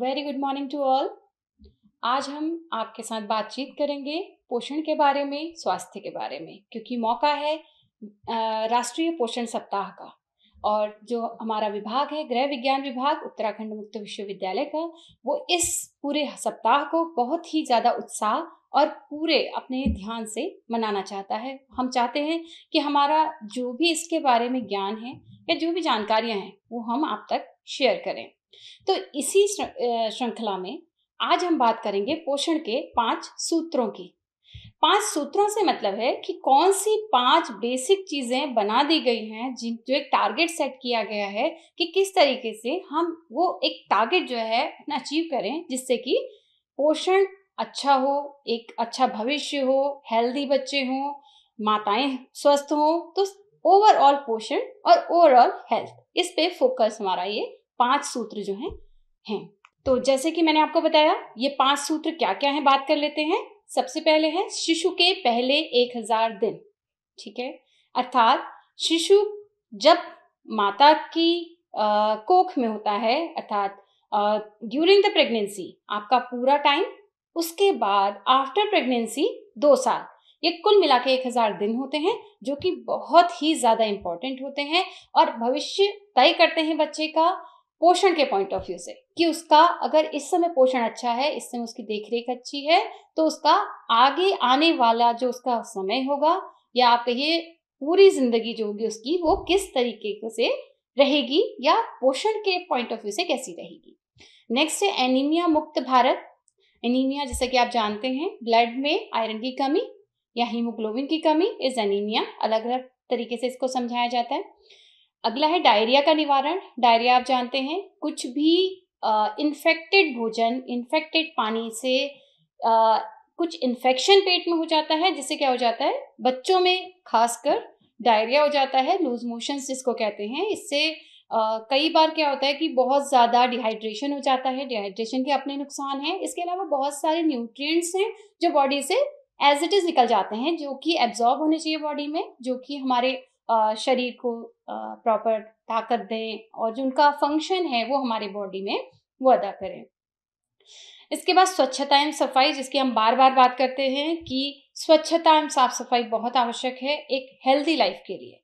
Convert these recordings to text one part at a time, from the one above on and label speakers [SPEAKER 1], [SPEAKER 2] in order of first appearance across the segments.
[SPEAKER 1] very good morning to all आज हम आपके साथ बातचीत करेंगे पोषण के बारे में स्वास्थ्य के बारे में क्योंकि मौका है राष्ट्रीय पोषण सप्ताह का और जो हमारा विभाग है गृह विज्ञान विभाग उत्तराखंड मुक्त विश्वविद्यालय का वो इस पूरे सप्ताह को बहुत ही ज़्यादा उत्साह और पूरे अपने ध्यान से मनाना चाहता है हम चाहते हैं कि हमारा जो भी इसके बारे में ज्ञान है या जो भी जानकारियां हैं वो हम आप तक शेयर करें तो इसी श्रृंखला में आज हम बात करेंगे पोषण के पांच सूत्रों की पांच सूत्रों से मतलब है कि कौन सी पांच बेसिक चीजें बना दी गई हैं जिन जो एक टारगेट सेट किया गया है कि किस तरीके से हम वो एक टारगेट जो है अपना अचीव करें जिससे कि पोषण अच्छा हो एक अच्छा भविष्य हो हेल्दी बच्चे हों माताएं स्वस्थ हों तो ओवरऑल पोषण और ओवरऑल हेल्थ इस पे फोकस हमारा ये पांच सूत्र जो हैं हैं तो जैसे कि मैंने आपको बताया ये पांच सूत्र क्या क्या हैं बात कर लेते हैं सबसे पहले है शिशु के पहले एक हजार दिन ठीक है अर्थात शिशु जब माता की आ, कोख में होता है अर्थात ड्यूरिंग द प्रेगनेंसी आपका पूरा टाइम उसके बाद आफ्टर प्रेगनेंसी दो साल ये कुल मिला के एक हज़ार दिन होते हैं जो कि बहुत ही ज़्यादा इंपॉर्टेंट होते हैं और भविष्य तय करते हैं बच्चे का पोषण के पॉइंट ऑफ व्यू से कि उसका अगर इस समय पोषण अच्छा है इस समय उसकी देखरेख अच्छी है तो उसका आगे आने वाला जो उसका समय होगा या आप कहिए पूरी जिंदगी जो होगी उसकी वो किस तरीके से रहेगी या पोषण के पॉइंट ऑफ व्यू से कैसी रहेगी नेक्स्ट है एनीमिया मुक्त भारत एनीमिया जैसा कि आप जानते हैं ब्लड में आयरन की कमी या हीमोग्लोबिन की कमी इज एनीमिया अलग अलग तरीके से इसको समझाया जाता है अगला है डायरिया का निवारण डायरिया आप जानते हैं कुछ भी इन्फेक्टेड भोजन इन्फेक्टेड पानी से आ, कुछ इन्फेक्शन पेट में हो जाता है जिससे क्या हो जाता है बच्चों में खासकर डायरिया हो जाता है लूज मोशंस जिसको कहते हैं इससे आ, कई बार क्या होता है कि बहुत ज़्यादा डिहाइड्रेशन हो जाता है डिहाइड्रेशन के अपने नुकसान हैं इसके अलावा बहुत सारे न्यूट्रिएंट्स हैं जो बॉडी से एज इट इज़ निकल जाते हैं जो कि एब्जॉर्ब होने चाहिए बॉडी में जो कि हमारे आ, शरीर को प्रॉपर ताकत दें और जो उनका फंक्शन है वो हमारी बॉडी में वो अदा करें इसके बाद स्वच्छता एवं सफाई जिसकी हम बार बार बात करते हैं कि स्वच्छता एवं साफ सफाई बहुत आवश्यक है एक हेल्दी लाइफ के लिए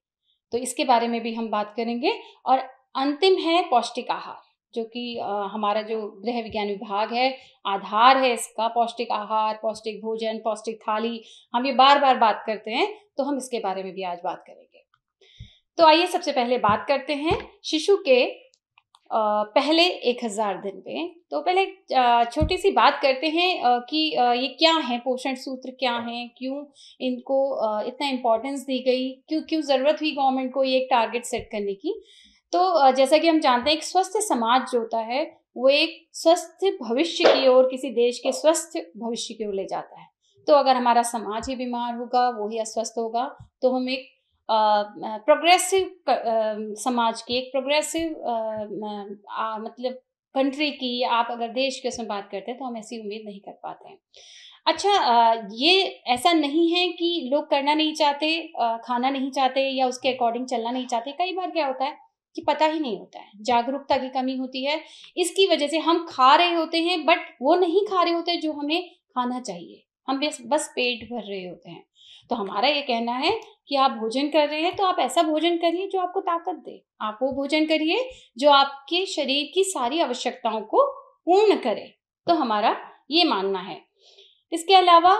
[SPEAKER 1] तो इसके बारे में भी हम बात करेंगे और अंतिम है पौष्टिक आहार जो कि हमारा जो गृह विज्ञान विभाग है आधार है इसका पौष्टिक आहार पौष्टिक भोजन पौष्टिक थाली हम ये बार बार बात करते हैं तो हम इसके बारे में भी आज बात करेंगे तो आइए सबसे पहले बात करते हैं शिशु के पहले एक हज़ार दिन पे तो पहले छोटी सी बात करते हैं कि ये क्या है पोषण सूत्र क्या है क्यों इनको इतना इम्पोर्टेंस दी गई क्यों क्यों ज़रूरत हुई गवर्नमेंट को ये एक टारगेट सेट करने की तो जैसा कि हम जानते हैं एक स्वस्थ समाज जो होता है वो एक स्वस्थ भविष्य की ओर किसी देश के स्वस्थ भविष्य की ओर ले जाता है तो अगर हमारा समाज ही बीमार होगा वो ही अस्वस्थ होगा तो हम एक प्रोग्रेसिव समाज की एक प्रोग्रेसिव मतलब कंट्री की आप अगर देश की उसमें बात करते हैं तो हम ऐसी उम्मीद नहीं कर पाते हैं अच्छा ये ऐसा नहीं है कि लोग करना नहीं चाहते खाना नहीं चाहते या उसके अकॉर्डिंग चलना नहीं चाहते कई बार क्या होता है कि पता ही नहीं होता है जागरूकता की कमी होती है इसकी वजह से हम खा रहे होते हैं बट वो नहीं खा रहे होते जो हमें खाना चाहिए हम बस बस पेट भर रहे होते हैं तो हमारा ये कहना है कि आप भोजन कर रहे हैं तो आप ऐसा भोजन करिए जो आपको ताकत दे आप वो भोजन करिए जो आपके शरीर की सारी आवश्यकताओं को पूर्ण करे तो हमारा ये मानना है इसके अलावा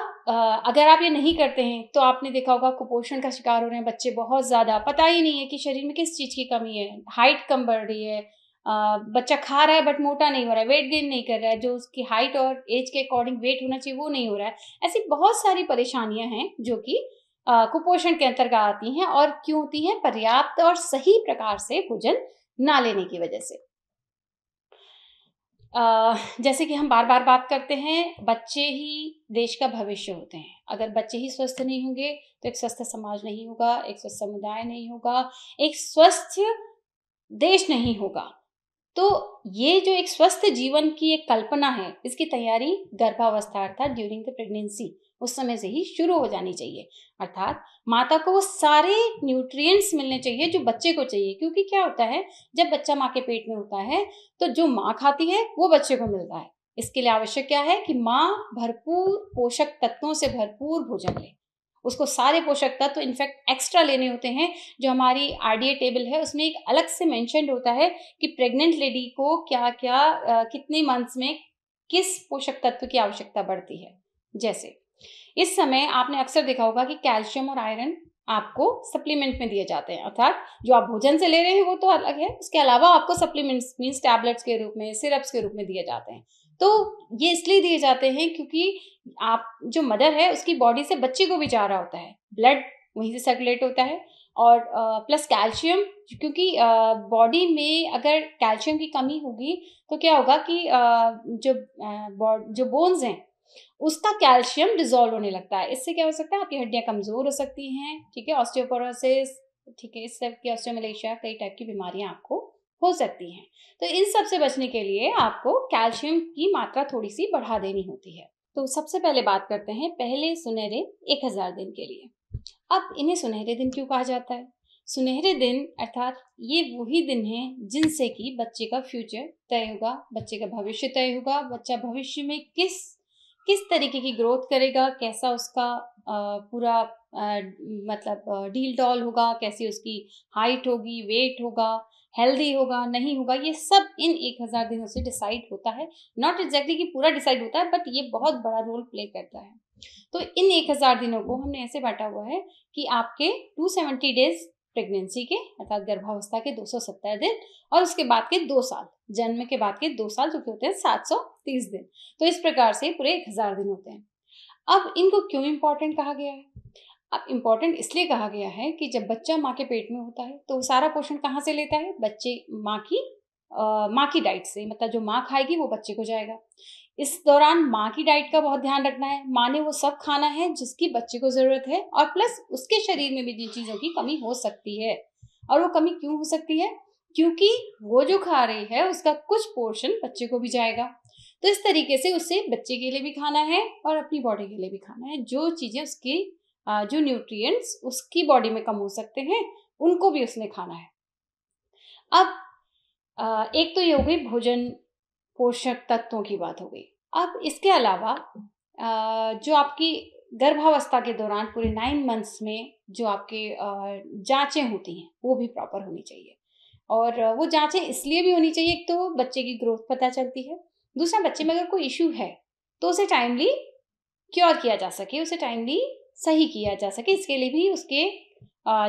[SPEAKER 1] अगर आप ये नहीं करते हैं तो आपने देखा होगा कुपोषण का शिकार हो रहे हैं बच्चे बहुत ज़्यादा पता ही नहीं है कि शरीर में किस चीज़ की कमी है हाइट कम बढ़ रही है बच्चा खा रहा है बट मोटा नहीं हो रहा है वेट गेन नहीं कर रहा है जो उसकी हाइट और एज के अकॉर्डिंग वेट होना चाहिए वो नहीं हो रहा है ऐसी बहुत सारी परेशानियां हैं जो कि कुपोषण के अंतर्गत आती हैं और क्यों होती हैं पर्याप्त और सही प्रकार से भोजन ना लेने की वजह से Uh, जैसे कि हम बार बार बात करते हैं बच्चे ही देश का भविष्य होते हैं अगर बच्चे ही स्वस्थ नहीं होंगे तो एक स्वस्थ समाज नहीं होगा एक स्वस्थ समुदाय नहीं होगा एक स्वस्थ देश नहीं होगा तो ये जो एक स्वस्थ जीवन की एक कल्पना है इसकी तैयारी गर्भावस्था अर्थात ड्यूरिंग द प्रेगनेंसी उस समय से ही शुरू हो जानी चाहिए अर्थात माता को वो सारे न्यूट्रिएंट्स मिलने चाहिए जो बच्चे को चाहिए क्योंकि क्या होता है जब बच्चा माँ के पेट में होता है तो जो माँ खाती है वो बच्चे को मिलता है इसके लिए आवश्यक क्या है कि माँ भरपूर पोषक तत्वों से भरपूर भोजन ले उसको सारे पोषक तत्व तो इनफैक्ट एक्स्ट्रा लेने होते हैं जो हमारी आरडीए टेबल है उसमें एक अलग से मैंशन होता है कि प्रेग्नेंट लेडी को क्या क्या आ, कितने मंथ्स में किस पोषक तत्व की आवश्यकता बढ़ती है जैसे इस समय आपने अक्सर देखा होगा कि कैल्शियम और आयरन आपको सप्लीमेंट में दिए जाते हैं अर्थात जो आप भोजन से ले रहे हैं वो तो अलग है उसके अलावा आपको सप्लीमेंट्स मीन्स टैबलेट्स के रूप में सिरप्स के रूप में दिए जाते हैं तो ये इसलिए दिए जाते हैं क्योंकि आप जो मदर है उसकी बॉडी से बच्चे को भी जा रहा होता है ब्लड वहीं से सर्कुलेट होता है और प्लस कैल्शियम क्योंकि बॉडी में अगर कैल्शियम की कमी होगी तो क्या होगा कि जो जो बोन्स हैं उसका कैल्शियम डिजोल्व होने लगता है इससे क्या हो सकता है आपकी हड्डियाँ कमज़ोर हो सकती हैं ठीक है ऑस्टियोपोरोसिस ठीक है इस सब की ऑस्टियोमलेशिया कई टाइप की बीमारियाँ आपको हो सकती हैं तो इन सब से बचने के लिए आपको कैल्शियम की मात्रा थोड़ी सी बढ़ा देनी होती है तो सबसे पहले बात करते हैं पहले सुनहरे एक हज़ार दिन के लिए अब इन्हें सुनहरे दिन क्यों कहा जाता है सुनहरे दिन अर्थात ये वही दिन हैं जिनसे कि बच्चे का फ्यूचर तय होगा बच्चे का भविष्य तय होगा बच्चा भविष्य में किस किस तरीके की ग्रोथ करेगा कैसा उसका पूरा मतलब डील डॉल होगा कैसी उसकी हाइट होगी वेट होगा हेल्दी होगा नहीं होगा ये सब इन एक हज़ार दिनों से डिसाइड होता है नॉट एग्जैक्टली कि पूरा डिसाइड होता है बट ये बहुत बड़ा रोल प्ले करता है तो इन एक हज़ार दिनों को हमने ऐसे बांटा हुआ है कि आपके टू सेवेंटी डेज प्रेगनेंसी के अर्थात गर्भावस्था के दो सौ सत्तर दिन और उसके बाद के दो साल जन्म के बाद के दो साल जो कि होते हैं सात सौ तीस दिन तो इस प्रकार से पूरे एक हजार दिन होते हैं अब इनको क्यों इम्पॉर्टेंट कहा गया है अब इम्पॉर्टेंट इसलिए कहा गया है कि जब बच्चा माँ के पेट में होता है तो सारा पोषण कहाँ से लेता है बच्चे माँ की माँ की डाइट से मतलब जो माँ खाएगी वो बच्चे को जाएगा इस दौरान माँ की डाइट का बहुत ध्यान रखना है माँ ने वो सब खाना है जिसकी बच्चे को ज़रूरत है और प्लस उसके शरीर में भी जिन चीज़ों की कमी हो सकती है और वो कमी क्यों हो सकती है क्योंकि वो जो खा रही है उसका कुछ पोर्शन बच्चे को भी जाएगा तो इस तरीके से उसे बच्चे के लिए भी खाना है और अपनी बॉडी के लिए भी खाना है जो चीज़ें उसकी जो न्यूट्रिएंट्स उसकी बॉडी में कम हो सकते हैं उनको भी उसने खाना है अब एक तो ये हो गई भोजन पोषक तत्वों की बात हो गई अब इसके अलावा जो आपकी गर्भावस्था के दौरान पूरे नाइन मंथ्स में जो आपके जांचें होती हैं वो भी प्रॉपर होनी चाहिए और वो जांचें इसलिए भी होनी चाहिए एक तो बच्चे की ग्रोथ पता चलती है दूसरा बच्चे में अगर कोई इशू है तो उसे टाइमली क्योर किया जा सके उसे टाइमली सही किया जा सके इसके लिए भी उसके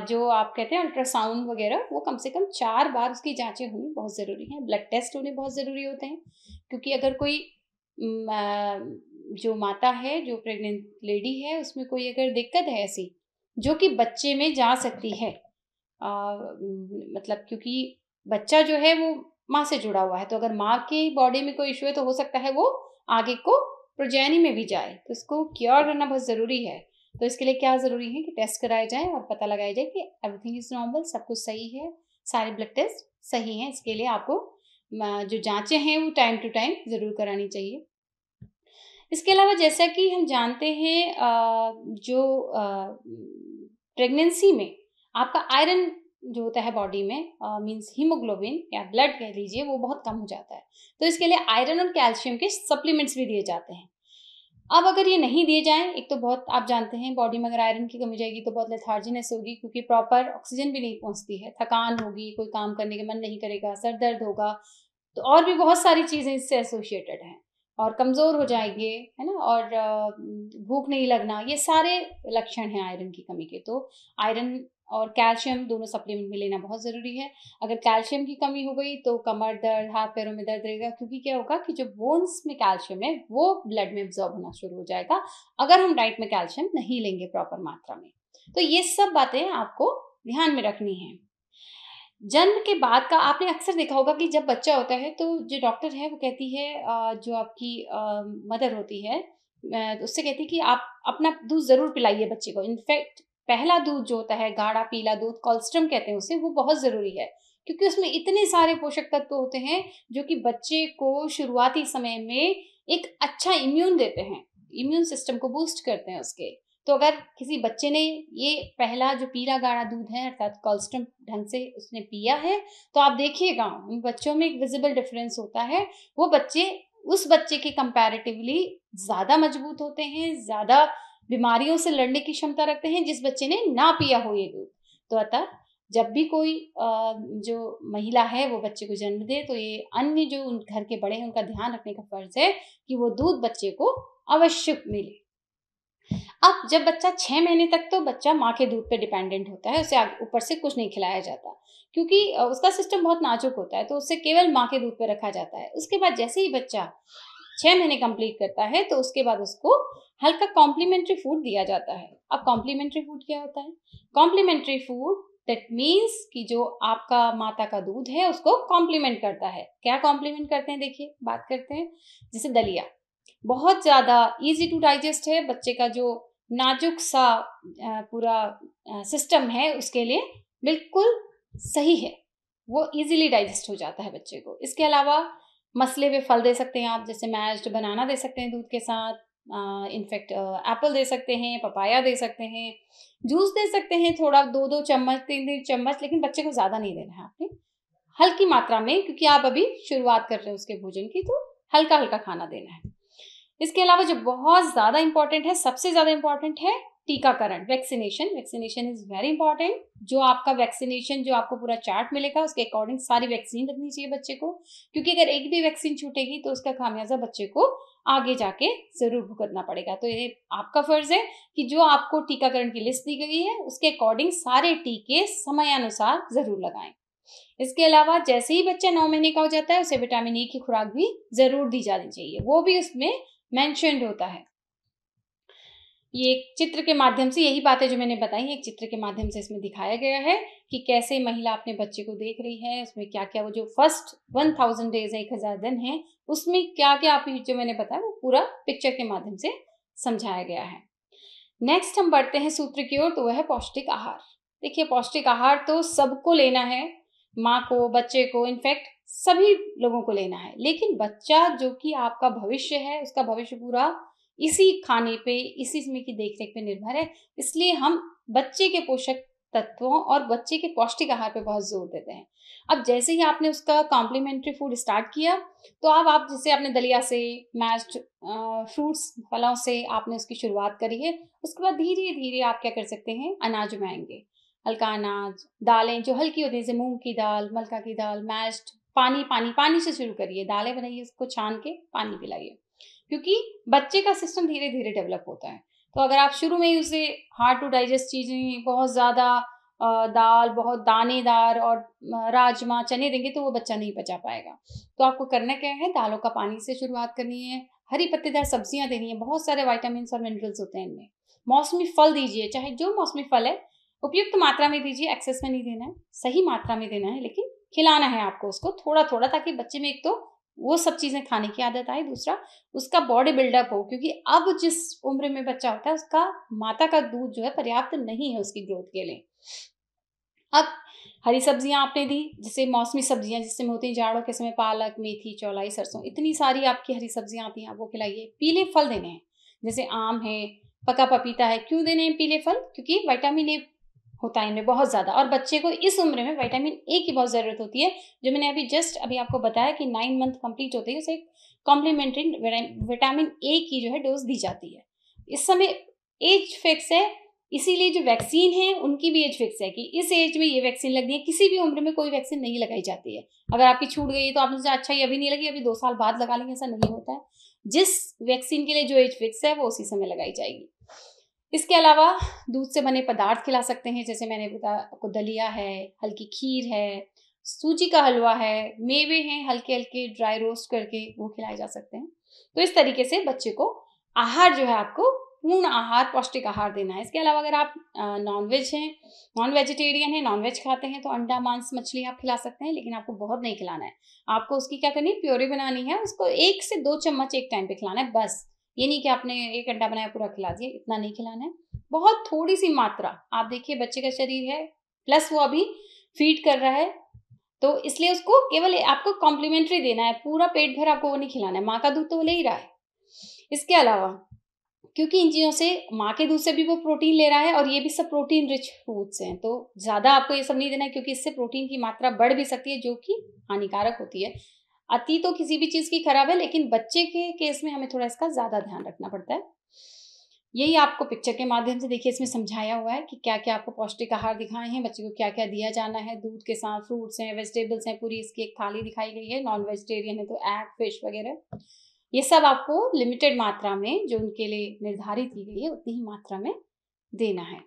[SPEAKER 1] जो आप कहते हैं अल्ट्रासाउंड वगैरह वो कम से कम चार बार उसकी जांचें होनी बहुत ज़रूरी हैं ब्लड टेस्ट होने बहुत ज़रूरी होते हैं क्योंकि अगर कोई जो माता है जो प्रेग्नेंट लेडी है उसमें कोई अगर दिक्कत है ऐसी जो कि बच्चे में जा सकती है आ, मतलब क्योंकि बच्चा जो है वो माँ से जुड़ा हुआ है तो अगर माँ की बॉडी में कोई इशू है तो हो सकता है वो आगे को प्रोजैनी में भी जाए तो इसको क्योर करना बहुत ज़रूरी है तो इसके लिए क्या ज़रूरी है कि टेस्ट कराया जाए और पता लगाया जाए कि एवरीथिंग इज़ नॉर्मल सब कुछ सही है सारे ब्लड टेस्ट सही हैं इसके लिए आपको जो जाँचें हैं वो टाइम टू टाइम ज़रूर करानी चाहिए इसके अलावा जैसा कि हम जानते हैं जो प्रेगनेंसी में आपका आयरन जो होता है बॉडी में मीन्स हीमोग्लोबिन या ब्लड कह लीजिए वो बहुत कम हो जाता है तो इसके लिए आयरन और कैल्शियम के सप्लीमेंट्स भी दिए जाते हैं अब अगर ये नहीं दिए जाएं एक तो बहुत आप जानते हैं बॉडी में अगर आयरन की कमी जाएगी तो बहुत लेथार्जीनेस होगी क्योंकि प्रॉपर ऑक्सीजन भी नहीं पहुंचती है थकान होगी कोई काम करने का मन नहीं करेगा सर दर्द होगा तो और भी बहुत सारी चीज़ें इससे एसोसिएटेड हैं और कमज़ोर हो जाएंगे है ना और भूख नहीं लगना ये सारे लक्षण हैं आयरन की कमी के तो आयरन और कैल्शियम दोनों सप्लीमेंट में लेना बहुत ज़रूरी है अगर कैल्शियम की कमी हो गई तो कमर दर्द हाथ पैरों में दर्द रहेगा क्योंकि क्या होगा कि जो बोन्स में कैल्शियम है वो ब्लड में एब्जॉर्ब होना शुरू हो जाएगा अगर हम डाइट में कैल्शियम नहीं लेंगे प्रॉपर मात्रा में तो ये सब बातें आपको ध्यान में रखनी है जन्म के बाद का आपने अक्सर देखा होगा कि जब बच्चा होता है तो जो डॉक्टर है वो कहती है जो आपकी मदर होती है उससे कहती है कि आप अपना दूध ज़रूर पिलाइए बच्चे को इनफैक्ट पहला दूध जो होता है गाढ़ा पीला दूध कॉल्स्ट्रम कहते हैं उसे वो बहुत ज़रूरी है क्योंकि उसमें इतने सारे पोषक तत्व होते हैं जो कि बच्चे को शुरुआती समय में एक अच्छा इम्यून देते हैं इम्यून सिस्टम को बूस्ट करते हैं उसके तो अगर किसी बच्चे ने ये पहला जो पीला गाढ़ा दूध है अर्थात कॉल्स्टम ढंग से उसने पिया है तो आप देखिएगा उन बच्चों में एक विजिबल डिफरेंस होता है वो बच्चे उस बच्चे के कंपैरेटिवली ज़्यादा मजबूत होते हैं ज़्यादा बीमारियों से लड़ने की क्षमता रखते हैं जिस बच्चे ने ना पिया हो ये दूध तो अतः जब भी कोई जो महिला है वो बच्चे को जन्म दे तो ये अन्य जो उन घर के बड़े हैं उनका ध्यान रखने का फर्ज है कि वो दूध बच्चे को अवश्य मिले अब जब बच्चा छः महीने तक तो बच्चा माँ के दूध पे डिपेंडेंट होता है उसे ऊपर से कुछ नहीं खिलाया जाता क्योंकि उसका सिस्टम बहुत नाजुक होता है तो उसे केवल माँ के दूध पे रखा जाता है उसके बाद जैसे ही बच्चा छह महीने कंप्लीट करता है तो उसके बाद उसको हल्का कॉम्प्लीमेंट्री फूड दिया जाता है अब कॉम्प्लीमेंट्री फूड क्या होता है कॉम्प्लीमेंट्री फूड दैट मीन्स कि जो आपका माता का दूध है उसको कॉम्प्लीमेंट करता है क्या कॉम्प्लीमेंट करते हैं देखिए बात करते हैं जैसे दलिया बहुत ज़्यादा इजी टू डाइजेस्ट है बच्चे का जो नाजुक सा पूरा सिस्टम है उसके लिए बिल्कुल सही है वो इजीली डाइजेस्ट हो जाता है बच्चे को इसके अलावा मसले पे फल दे सकते हैं आप जैसे मैश्ड बनाना दे सकते हैं दूध के साथ इनफेक्ट एप्पल दे सकते हैं पपाया दे सकते हैं जूस दे सकते हैं थोड़ा दो दो चम्मच तीन तीन चम्मच लेकिन बच्चे को ज़्यादा नहीं देना है आपने हल्की मात्रा में क्योंकि आप अभी शुरुआत कर रहे हैं उसके भोजन की तो हल्का हल्का खाना देना है इसके अलावा जो बहुत ज़्यादा इंपॉर्टेंट है सबसे ज़्यादा इम्पॉर्टेंट है टीकाकरण vaccination vaccination is very important जो आपका वैक्सीनेशन जो आपको पूरा चार्ट मिलेगा उसके अकॉर्डिंग सारी वैक्सीन रखनी चाहिए बच्चे को क्योंकि अगर एक भी वैक्सीन छूटेगी तो उसका खामियाजा बच्चे को आगे जाके जरूर भुगतना पड़ेगा तो ये आपका फर्ज है कि जो आपको टीकाकरण की लिस्ट दी गई है उसके अकॉर्डिंग सारे टीके समयानुसार जरूर लगाएं इसके अलावा जैसे ही बच्चा नौ महीने का हो जाता है उसे विटामिन ई की खुराक भी जरूर दी जानी चाहिए वो भी उसमें मैंशनड होता है ये एक चित्र के माध्यम से यही बातें जो मैंने बताई एक चित्र के माध्यम से इसमें दिखाया गया है कि कैसे महिला अपने बच्चे को देख रही है उसमें क्या क्या वो जो फर्स्ट वन थाउजेंड डेज है एक हज़ार दिन है उसमें क्या क्या आप जो मैंने बताया वो पूरा पिक्चर के माध्यम से समझाया गया है नेक्स्ट हम बढ़ते हैं सूत्र की ओर तो वह है पौष्टिक आहार देखिए पौष्टिक आहार तो सबको लेना है माँ को बच्चे को इनफैक्ट सभी लोगों को लेना है लेकिन बच्चा जो कि आपका भविष्य है उसका भविष्य पूरा इसी खाने पे इसी में की देख रेख पे निर्भर है इसलिए हम बच्चे के पोषक तत्वों और बच्चे के पौष्टिक आहार पे बहुत जोर देते हैं अब जैसे ही आपने उसका कॉम्प्लीमेंट्री फूड स्टार्ट किया तो अब आप जैसे आपने दलिया से मैस्ड फ्रूट्स फलों से आपने उसकी शुरुआत करी है उसके बाद धीरे धीरे आप क्या कर सकते हैं अनाज उगाएंगे हल्का अनाज दालें जो हल्की होती हैं जैसे मूंग की दाल मलका की दाल मैस्ड पानी पानी पानी से शुरू करिए दालें बनाइए उसको छान के पानी पिलाइए क्योंकि बच्चे का सिस्टम धीरे धीरे डेवलप होता है तो अगर आप शुरू में ही उसे हार्ड टू डाइजेस्ट चीज़ें बहुत ज़्यादा दाल बहुत दानेदार और राजमा चने देंगे तो वो बच्चा नहीं बचा पाएगा तो आपको करना क्या है दालों का पानी से शुरुआत करनी है हरी पत्तेदार सब्जियां देनी है बहुत सारे वाइटामिन और मिनरल्स होते हैं इनमें मौसमी फल दीजिए चाहे जो मौसमी फल है उपयुक्त मात्रा में दीजिए एक्सेस में नहीं देना है सही मात्रा में देना है लेकिन खिलाना है आपको उसको थोड़ा थोड़ा ताकि बच्चे में एक तो वो सब चीज़ें खाने की आदत आए दूसरा उसका बॉडी बिल्डअप हो क्योंकि अब जिस उम्र में बच्चा होता है उसका माता का दूध जो है पर्याप्त नहीं है उसकी ग्रोथ के लिए अब हरी सब्जियां आपने दी जैसे मौसमी सब्जियां में होती हैं जाड़ों के समय पालक मेथी चौलाई सरसों इतनी सारी आपकी हरी सब्जियां आती हैं आप वो खिलाइए पीले फल देने हैं जैसे आम है पका पपीता है क्यों देने हैं पीले फल क्योंकि विटामिन ए होता है इनमें बहुत ज़्यादा और बच्चे को इस उम्र में विटामिन ए की बहुत ज़रूरत होती है जो मैंने अभी जस्ट अभी आपको बताया कि नाइन मंथ कंप्लीट होते ही उसे कॉम्प्लीमेंट्री विटामिन ए की जो है डोज दी जाती है इस समय एज फिक्स है इसीलिए जो वैक्सीन है उनकी भी एज फिक्स है कि इस एज में ये वैक्सीन लगनी है किसी भी उम्र में कोई वैक्सीन नहीं लगाई जाती है अगर आपकी छूट गई तो आपने सोचा अच्छा ये अभी नहीं लगी अभी दो साल बाद लगा लेंगे ऐसा नहीं होता है जिस वैक्सीन के लिए जो एज फिक्स है वो उसी समय लगाई जाएगी इसके अलावा दूध से बने पदार्थ खिला सकते हैं जैसे मैंने आपको दलिया है हल्की खीर है सूजी का हलवा है मेवे हैं हल्के हल्के ड्राई रोस्ट करके वो खिलाए जा सकते हैं तो इस तरीके से बच्चे को आहार जो है आपको पूर्ण आहार पौष्टिक आहार देना है इसके अलावा अगर आप नॉनवेज हैं नॉन वेजिटेरियन हैं नॉनवेज खाते हैं तो अंडा मांस मछली आप खिला सकते हैं लेकिन आपको बहुत नहीं खिलाना है आपको उसकी क्या करनी है प्योरी बनानी है उसको एक से दो चम्मच एक टाइम पे खिलाना है बस ये नहीं कि आपने एक अंडा बनाया पूरा खिला दिया इतना नहीं खिलाना है बहुत थोड़ी सी मात्रा आप देखिए बच्चे का शरीर है प्लस वो अभी फीड कर रहा है तो इसलिए उसको केवल आपको कॉम्प्लीमेंट्री देना है पूरा पेट भर आपको वो नहीं खिलाना है माँ का दूध तो वो ले ही रहा है इसके अलावा क्योंकि इन चीज़ों से माँ के दूध से भी वो प्रोटीन ले रहा है और ये भी सब प्रोटीन रिच फूड्स हैं तो ज़्यादा आपको ये सब नहीं देना है क्योंकि इससे प्रोटीन की मात्रा बढ़ भी सकती है जो कि हानिकारक होती है अति तो किसी भी चीज़ की खराब है लेकिन बच्चे के केस में हमें थोड़ा इसका ज़्यादा ध्यान रखना पड़ता है यही आपको पिक्चर के माध्यम से देखिए इसमें समझाया हुआ है कि क्या क्या आपको पौष्टिक आहार दिखाए हैं बच्चे को क्या क्या दिया जाना है दूध के साथ फ्रूट्स हैं वेजिटेबल्स हैं पूरी इसकी एक थाली दिखाई गई है नॉन वेजिटेरियन है तो एग फिश वगैरह ये सब आपको लिमिटेड मात्रा में जो उनके लिए निर्धारित की गई है उतनी ही मात्रा में देना है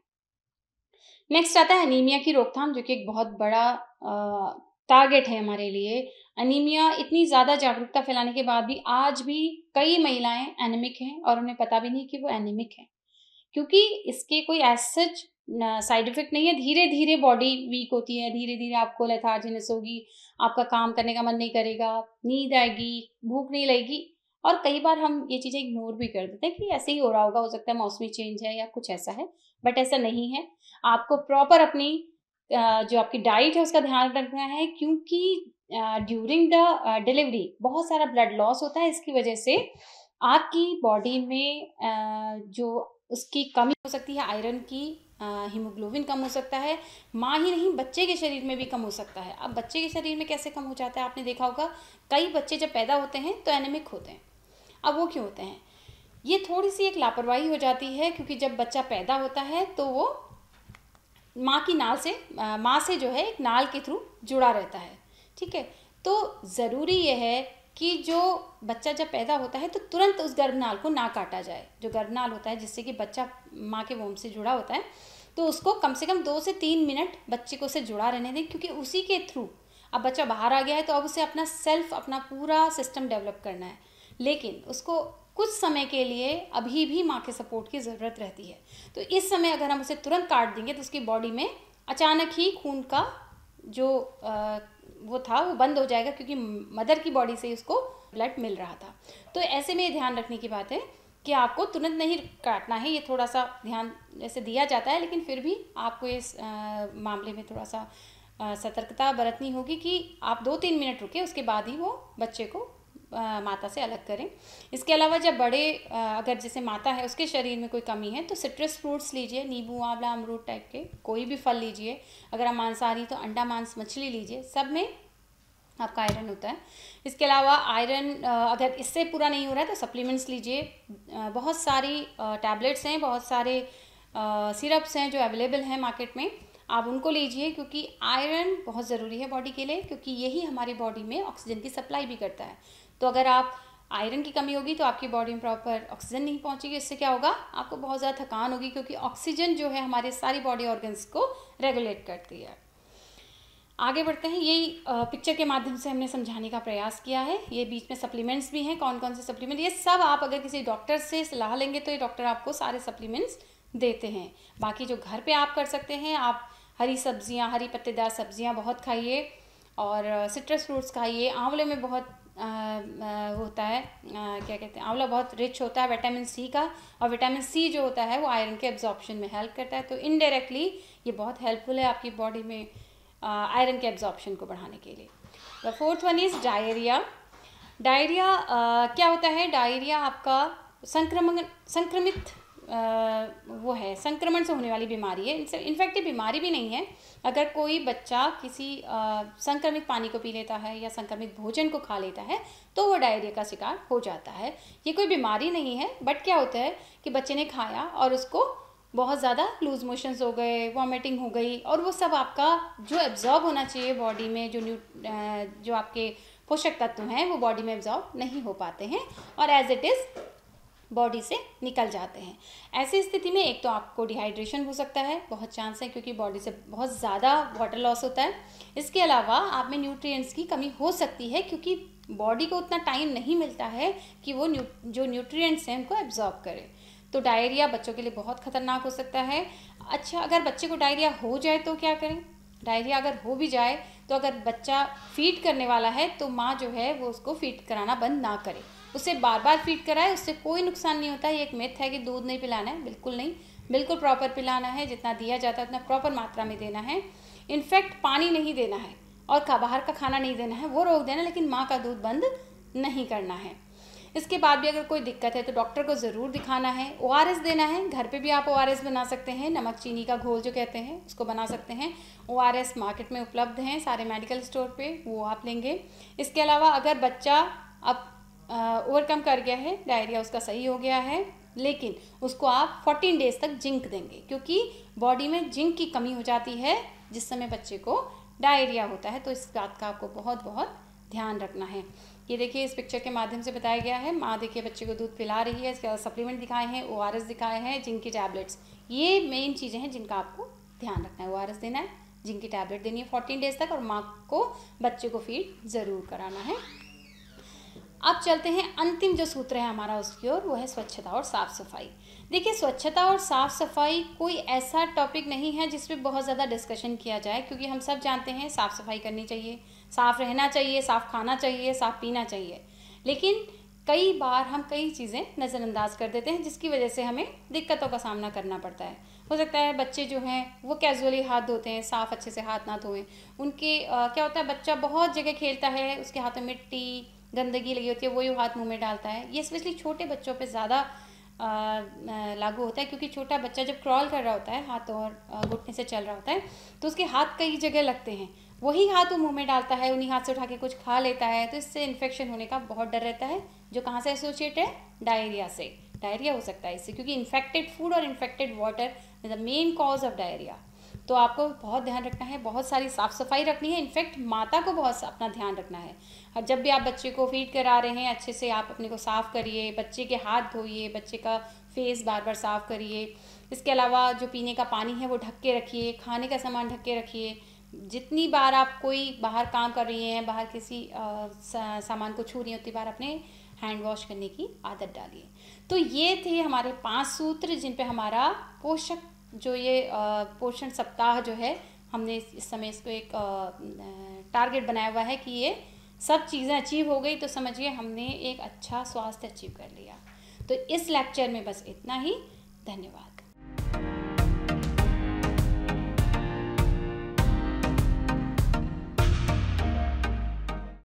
[SPEAKER 1] नेक्स्ट आता है अनीमिया की रोकथाम जो कि एक बहुत बड़ा टारगेट है हमारे लिए अनीमिया इतनी ज़्यादा जागरूकता फैलाने के बाद भी आज भी कई महिलाएं एनिमिक हैं और उन्हें पता भी नहीं कि वो एनीमिक हैं क्योंकि इसके कोई एसच साइड इफेक्ट नहीं है धीरे धीरे बॉडी वीक होती है धीरे धीरे आपको लेथार्जिनस होगी आपका काम करने का मन नहीं करेगा नींद आएगी भूख नहीं लगेगी और कई बार हम ये चीज़ें इग्नोर भी कर देते हैं कि ऐसे ही हो रहा होगा हो सकता है मौसमी चेंज है या कुछ ऐसा है बट ऐसा नहीं है आपको प्रॉपर अपनी जो आपकी डाइट है उसका ध्यान रखना है क्योंकि ड्यूरिंग द डिलीवरी बहुत सारा ब्लड लॉस होता है इसकी वजह से आपकी बॉडी में uh, जो उसकी कमी हो सकती है आयरन की हीमोग्लोबिन कम हो सकता है माँ ही नहीं बच्चे के शरीर में भी कम हो सकता है अब बच्चे के शरीर में कैसे कम हो जाता है आपने देखा होगा कई बच्चे जब पैदा होते हैं तो एनेमिक होते हैं अब वो क्यों होते हैं ये थोड़ी सी एक लापरवाही हो जाती है क्योंकि जब बच्चा पैदा होता है तो वो माँ की नाल से माँ से जो है एक नाल के थ्रू जुड़ा रहता है ठीक है तो ज़रूरी यह है कि जो बच्चा जब पैदा होता है तो तुरंत उस गर्भनाल को ना काटा जाए जो गर्भनाल होता है जिससे कि बच्चा माँ के वोम से जुड़ा होता है तो उसको कम से कम दो से तीन मिनट बच्चे को उसे जुड़ा रहने दें क्योंकि उसी के थ्रू अब बच्चा बाहर आ गया है तो अब उसे अपना सेल्फ अपना पूरा सिस्टम डेवलप करना है लेकिन उसको कुछ समय के लिए अभी भी माँ के सपोर्ट की ज़रूरत रहती है तो इस समय अगर हम उसे तुरंत काट देंगे तो उसकी बॉडी में अचानक ही खून का जो आ, वो था वो बंद हो जाएगा क्योंकि मदर की बॉडी से उसको ब्लड मिल रहा था तो ऐसे में ये ध्यान रखने की बात है कि आपको तुरंत नहीं काटना है ये थोड़ा सा ध्यान ऐसे दिया जाता है लेकिन फिर भी आपको इस आ, मामले में थोड़ा सा आ, सतर्कता बरतनी होगी कि आप दो तीन मिनट रुके उसके बाद ही वो बच्चे को माता से अलग करें इसके अलावा जब बड़े अगर जैसे माता है उसके शरीर में कोई कमी है तो सिट्रस फ्रूट्स लीजिए नींबू आंवला अमरूद टाइप के कोई भी फल लीजिए अगर आप मांसाहारी तो अंडा मांस मछली लीजिए सब में आपका आयरन होता है इसके अलावा आयरन अगर इससे पूरा नहीं हो रहा है तो सप्लीमेंट्स लीजिए बहुत सारी टैबलेट्स हैं बहुत सारे सिरप्स हैं जो अवेलेबल हैं मार्केट में आप उनको लीजिए क्योंकि आयरन बहुत ज़रूरी है बॉडी के लिए क्योंकि यही हमारी बॉडी में ऑक्सीजन की सप्लाई भी करता है तो अगर आप आयरन की कमी होगी तो आपकी बॉडी में प्रॉपर ऑक्सीजन नहीं पहुंचेगी इससे क्या होगा आपको बहुत ज़्यादा थकान होगी क्योंकि ऑक्सीजन जो है हमारे सारी बॉडी ऑर्गन्स को रेगुलेट करती है आगे बढ़ते हैं यही पिक्चर के माध्यम से हमने समझाने का प्रयास किया है ये बीच में सप्लीमेंट्स भी हैं कौन कौन से सप्लीमेंट ये सब आप अगर किसी डॉक्टर से सलाह लेंगे तो ये डॉक्टर आपको सारे सप्लीमेंट्स देते हैं बाकी जो घर पर आप कर सकते हैं आप हरी सब्जियाँ हरी पत्तेदार सब्जियाँ बहुत खाइए और सिट्रस फ्रूट्स खाइए आंवले में बहुत होता है क्या कहते हैं आंवला बहुत रिच होता है विटामिन सी का और विटामिन सी जो होता है वो आयरन के एब्जॉर्प्शन में हेल्प करता है तो इनडायरेक्टली ये बहुत हेल्पफुल है आपकी बॉडी में आयरन के एब्जॉर्प्शन को बढ़ाने के लिए the fourth one is diarrhoea diarrhoea क्या होता है डायरिया आपका संक्रमण संक्रमित वो है संक्रमण से होने वाली बीमारी है इनफैक्ट ये बीमारी भी नहीं है अगर कोई बच्चा किसी संक्रमित पानी को पी लेता है या संक्रमित भोजन को खा लेता है तो वो डायरिया का शिकार हो जाता है ये कोई बीमारी नहीं है बट क्या होता है कि बच्चे ने खाया और उसको बहुत ज़्यादा लूज मोशंस हो गए वॉमिटिंग हो गई और वो सब आपका जो एब्जॉर्ब होना चाहिए बॉडी में जो न्यू जो आपके पोषक तत्व हैं वो बॉडी में एब्जॉर्ब नहीं हो पाते हैं और एज इट इज़ बॉडी से निकल जाते हैं ऐसी स्थिति में एक तो आपको डिहाइड्रेशन हो सकता है बहुत चांस है क्योंकि बॉडी से बहुत ज़्यादा वाटर लॉस होता है इसके अलावा आप में न्यूट्रिएंट्स की कमी हो सकती है क्योंकि बॉडी को उतना टाइम नहीं मिलता है कि वो न्यू जो न्यूट्रिएंट्स हैं उनको एब्जॉर्ब करे तो डायरिया बच्चों के लिए बहुत खतरनाक हो सकता है अच्छा अगर बच्चे को डायरिया हो जाए तो क्या करें डायरिया अगर हो भी जाए तो अगर बच्चा फीड करने वाला है तो माँ जो है वो उसको फीड कराना बंद ना करे उसे बार बार फीड कराए उससे कोई नुकसान नहीं होता ये एक मिथ है कि दूध नहीं पिलाना है बिल्कुल नहीं बिल्कुल प्रॉपर पिलाना है जितना दिया जाता है उतना प्रॉपर मात्रा में देना है इनफैक्ट पानी नहीं देना है और का बाहर का खाना नहीं देना है वो रोक देना लेकिन माँ का दूध बंद नहीं करना है इसके बाद भी अगर कोई दिक्कत है तो डॉक्टर को ज़रूर दिखाना है ओ देना है घर पे भी आप ओ बना सकते हैं नमक चीनी का घोल जो कहते हैं उसको बना सकते हैं ओ मार्केट में उपलब्ध हैं सारे मेडिकल स्टोर पे वो आप लेंगे इसके अलावा अगर बच्चा अब ओवरकम कर गया है डायरिया उसका सही हो गया है लेकिन उसको आप 14 डेज तक जिंक देंगे क्योंकि बॉडी में जिंक की कमी हो जाती है जिस समय बच्चे को डायरिया होता है तो इस बात का आपको बहुत बहुत ध्यान रखना है ये देखिए इस पिक्चर के माध्यम से बताया गया है माँ देखिए बच्चे को दूध पिला रही है इसके सप्लीमेंट दिखाए हैं ओ दिखाए हैं जिंक की टैबलेट्स ये मेन चीज़ें हैं जिनका आपको ध्यान रखना है ओ देना है जिंक की टैबलेट देनी है फोर्टीन डेज तक और माँ को बच्चे को फीड ज़रूर कराना है अब चलते हैं अंतिम जो सूत्र है हमारा उसकी ओर वो है स्वच्छता और साफ़ सफाई देखिए स्वच्छता और साफ़ सफाई कोई ऐसा टॉपिक नहीं है जिस पर बहुत ज़्यादा डिस्कशन किया जाए क्योंकि हम सब जानते हैं साफ़ सफाई करनी चाहिए साफ़ रहना चाहिए साफ़ खाना चाहिए साफ़ पीना चाहिए लेकिन कई बार हम कई चीज़ें नज़रअंदाज कर देते हैं जिसकी वजह से हमें दिक्कतों का सामना करना पड़ता है हो सकता है बच्चे जो हैं वो कैजुअली हाथ धोते हैं साफ़ अच्छे से हाथ ना धोएं उनके आ, क्या होता है बच्चा बहुत जगह खेलता है उसके हाथों में मिट्टी गंदगी लगी होती है वो ही हाथ मुंह में डालता है ये स्पेशली छोटे बच्चों पे ज़्यादा लागू होता है क्योंकि छोटा बच्चा जब क्रॉल कर रहा होता है हाथ और घुटने से चल रहा होता है तो उसके हाथ कई जगह लगते हैं वही हाथ वो मुँह में डालता है उन्हीं हाथ से उठा के कुछ खा लेता है तो इससे इन्फेक्शन होने का बहुत डर रहता है जो कहाँ से एसोसिएट है डायरिया से डायरिया हो सकता है इससे क्योंकि इन्फेक्टेड फूड और infected water the main cause of diarrhoea तो आपको बहुत ध्यान रखना है बहुत सारी साफ़ सफाई रखनी है इनफैक्ट माता को बहुत अपना ध्यान रखना है और जब भी आप बच्चे को फीड करा रहे हैं अच्छे से आप अपने को साफ़ करिए बच्चे के हाथ धोइए बच्चे का फेस बार बार साफ़ करिए इसके अलावा जो पीने का पानी है वो ढक के रखिए खाने का सामान ढक के रखिए जितनी बार आप कोई बाहर काम कर रही हैं बाहर किसी सामान को छू रही हैं उतनी बार अपने हैंड वॉश करने की आदत डालिए तो ये थे हमारे पांच सूत्र जिन पे हमारा पोषक जो ये पोषण सप्ताह जो है हमने इस समय इसको एक टारगेट बनाया हुआ है कि ये सब चीज़ें अचीव हो गई तो समझिए हमने एक अच्छा स्वास्थ्य अचीव कर लिया तो इस लेक्चर में बस इतना ही धन्यवाद